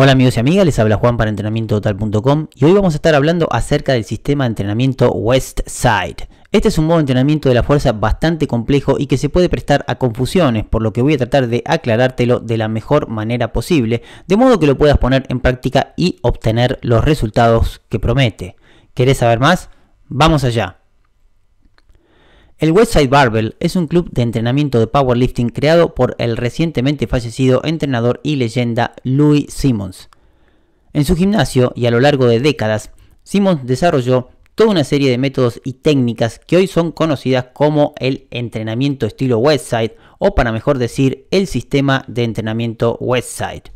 Hola amigos y amigas, les habla Juan para entrenamiento.com y hoy vamos a estar hablando acerca del sistema de entrenamiento West Side. Este es un modo de entrenamiento de la fuerza bastante complejo y que se puede prestar a confusiones, por lo que voy a tratar de aclarártelo de la mejor manera posible, de modo que lo puedas poner en práctica y obtener los resultados que promete. ¿Querés saber más? Vamos allá. El Westside Barbell es un club de entrenamiento de powerlifting creado por el recientemente fallecido entrenador y leyenda Louis Simmons. En su gimnasio y a lo largo de décadas, Simmons desarrolló toda una serie de métodos y técnicas que hoy son conocidas como el entrenamiento estilo Westside o para mejor decir el sistema de entrenamiento Westside.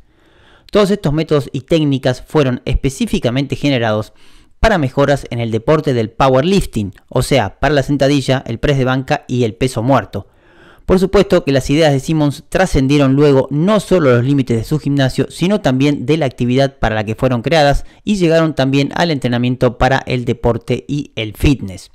Todos estos métodos y técnicas fueron específicamente generados para mejoras en el deporte del powerlifting, o sea, para la sentadilla, el press de banca y el peso muerto. Por supuesto que las ideas de Simmons trascendieron luego no solo los límites de su gimnasio, sino también de la actividad para la que fueron creadas y llegaron también al entrenamiento para el deporte y el fitness.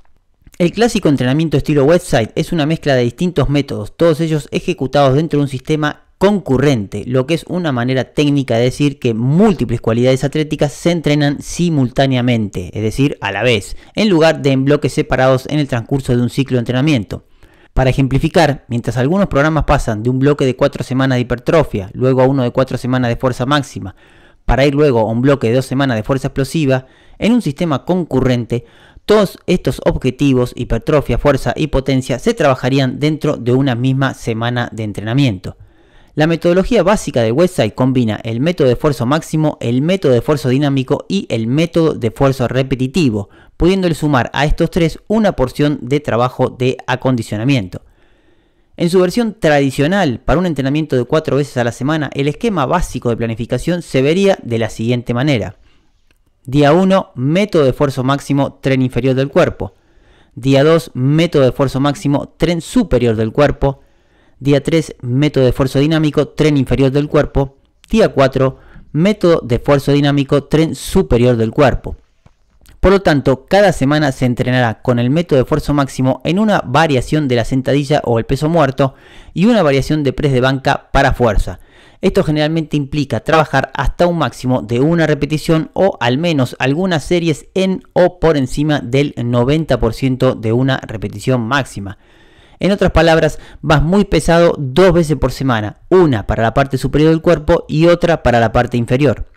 El clásico entrenamiento estilo website es una mezcla de distintos métodos, todos ellos ejecutados dentro de un sistema concurrente, lo que es una manera técnica de decir que múltiples cualidades atléticas se entrenan simultáneamente, es decir, a la vez, en lugar de en bloques separados en el transcurso de un ciclo de entrenamiento. Para ejemplificar, mientras algunos programas pasan de un bloque de 4 semanas de hipertrofia, luego a uno de 4 semanas de fuerza máxima, para ir luego a un bloque de 2 semanas de fuerza explosiva, en un sistema concurrente, todos estos objetivos, hipertrofia, fuerza y potencia, se trabajarían dentro de una misma semana de entrenamiento. La metodología básica de Westside combina el método de esfuerzo máximo, el método de esfuerzo dinámico y el método de esfuerzo repetitivo, pudiendo sumar a estos tres una porción de trabajo de acondicionamiento. En su versión tradicional, para un entrenamiento de cuatro veces a la semana, el esquema básico de planificación se vería de la siguiente manera. Día 1, método de esfuerzo máximo, tren inferior del cuerpo. Día 2, método de esfuerzo máximo, tren superior del cuerpo. Día 3, método de esfuerzo dinámico, tren inferior del cuerpo. Día 4, método de esfuerzo dinámico, tren superior del cuerpo. Por lo tanto, cada semana se entrenará con el método de esfuerzo máximo en una variación de la sentadilla o el peso muerto y una variación de press de banca para fuerza. Esto generalmente implica trabajar hasta un máximo de una repetición o al menos algunas series en o por encima del 90% de una repetición máxima. En otras palabras, vas muy pesado dos veces por semana, una para la parte superior del cuerpo y otra para la parte inferior.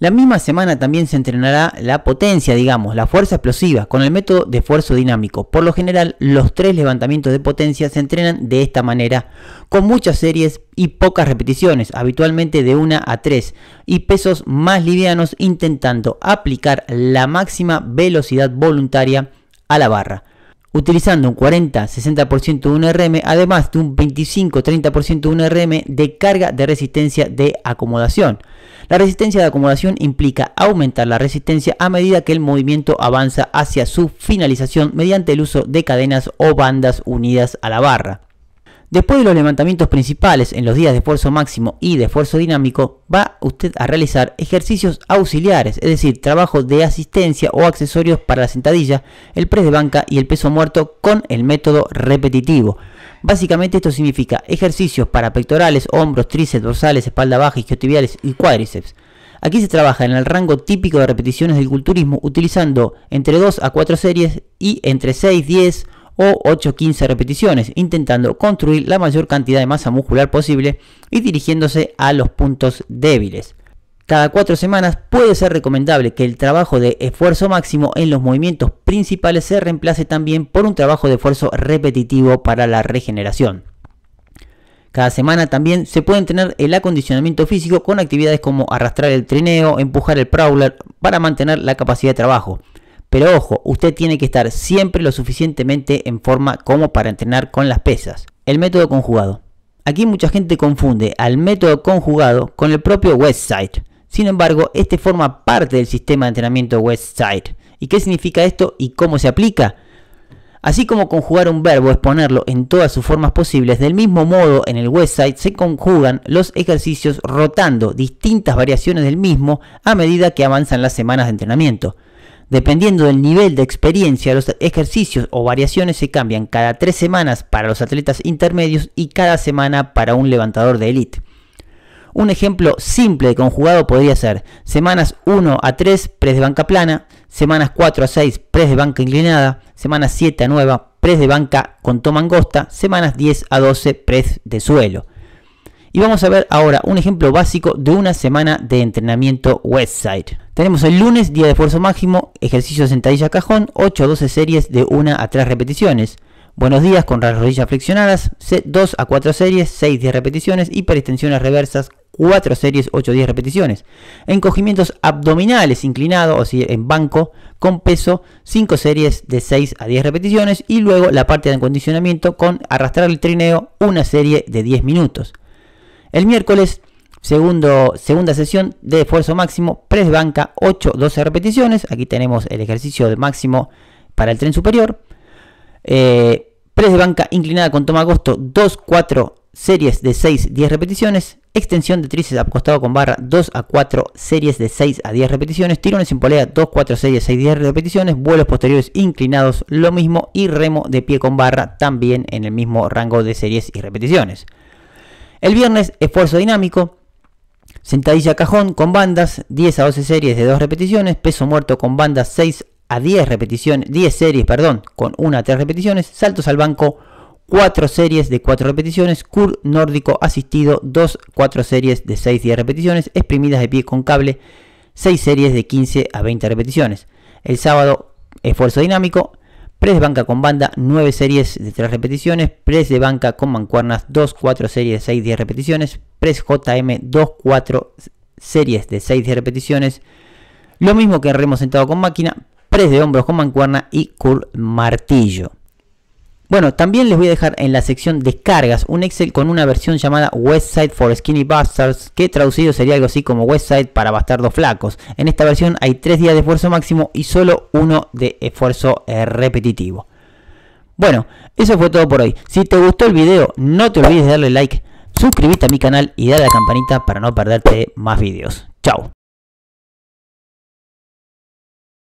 La misma semana también se entrenará la potencia, digamos, la fuerza explosiva, con el método de esfuerzo dinámico. Por lo general, los tres levantamientos de potencia se entrenan de esta manera, con muchas series y pocas repeticiones, habitualmente de una a tres, y pesos más livianos intentando aplicar la máxima velocidad voluntaria a la barra utilizando un 40-60% de un RM, además de un 25-30% de un RM de carga de resistencia de acomodación. La resistencia de acomodación implica aumentar la resistencia a medida que el movimiento avanza hacia su finalización mediante el uso de cadenas o bandas unidas a la barra. Después de los levantamientos principales en los días de esfuerzo máximo y de esfuerzo dinámico, va usted a realizar ejercicios auxiliares, es decir, trabajo de asistencia o accesorios para la sentadilla, el press de banca y el peso muerto con el método repetitivo. Básicamente esto significa ejercicios para pectorales, hombros, tríceps, dorsales, espalda baja, isquiotibiales y cuádriceps. Aquí se trabaja en el rango típico de repeticiones del culturismo utilizando entre 2 a 4 series y entre 6, 10, o 8-15 repeticiones, intentando construir la mayor cantidad de masa muscular posible y dirigiéndose a los puntos débiles. Cada 4 semanas puede ser recomendable que el trabajo de esfuerzo máximo en los movimientos principales se reemplace también por un trabajo de esfuerzo repetitivo para la regeneración. Cada semana también se puede entrenar el acondicionamiento físico con actividades como arrastrar el trineo, empujar el prowler para mantener la capacidad de trabajo, pero ojo, usted tiene que estar siempre lo suficientemente en forma como para entrenar con las pesas. El método conjugado. Aquí mucha gente confunde al método conjugado con el propio Westside. Sin embargo, este forma parte del sistema de entrenamiento website. ¿Y qué significa esto y cómo se aplica? Así como conjugar un verbo es ponerlo en todas sus formas posibles, del mismo modo en el website se conjugan los ejercicios rotando distintas variaciones del mismo a medida que avanzan las semanas de entrenamiento. Dependiendo del nivel de experiencia, los ejercicios o variaciones se cambian cada tres semanas para los atletas intermedios y cada semana para un levantador de élite. Un ejemplo simple de conjugado podría ser semanas 1 a 3 press de banca plana, semanas 4 a 6 press de banca inclinada, semanas 7 a 9 press de banca con toma angosta, semanas 10 a 12 press de suelo. Y vamos a ver ahora un ejemplo básico de una semana de entrenamiento website. Tenemos el lunes, día de esfuerzo máximo, ejercicio de sentadilla cajón, 8 a 12 series de 1 a 3 repeticiones. Buenos días con las rodillas flexionadas, 2 a 4 series, 6 10 repeticiones y reversas 4 series, 8 10 repeticiones. Encogimientos abdominales inclinados, o sea, en banco, con peso, 5 series de 6 a 10 repeticiones y luego la parte de acondicionamiento con arrastrar el trineo, una serie de 10 minutos. El miércoles, segundo, segunda sesión de esfuerzo máximo, press banca 8-12 repeticiones. Aquí tenemos el ejercicio de máximo para el tren superior. Eh, press de banca inclinada con toma agosto 2-4 series de 6-10 repeticiones. Extensión de tríceps acostado con barra 2 a 4 series de 6 a 10 repeticiones. Tirones en polea 2, 4 series, 6, 10 repeticiones. Vuelos posteriores inclinados lo mismo. Y remo de pie con barra también en el mismo rango de series y repeticiones. El viernes, esfuerzo dinámico, sentadilla cajón con bandas, 10 a 12 series de 2 repeticiones, peso muerto con bandas 6 a 10 repeticiones, 10 series, perdón, con 1 a 3 repeticiones, saltos al banco, 4 series de 4 repeticiones, cur nórdico asistido, 2 4 series de 6 a 10 repeticiones, exprimidas de pie con cable, 6 series de 15 a 20 repeticiones. El sábado, esfuerzo dinámico, Press de banca con banda, 9 series de 3 repeticiones. Press de banca con mancuernas, 2, 4 series de 6, 10 repeticiones. Press JM, 2, 4 series de 6, 10 repeticiones. Lo mismo que remo sentado con máquina. Press de hombros con mancuerna y curl martillo. Bueno, también les voy a dejar en la sección descargas un Excel con una versión llamada Website for Skinny Bastards, que traducido sería algo así como Website para bastardos flacos. En esta versión hay 3 días de esfuerzo máximo y solo uno de esfuerzo eh, repetitivo. Bueno, eso fue todo por hoy. Si te gustó el video, no te olvides de darle like, suscribirte a mi canal y darle a la campanita para no perderte más videos. Chao.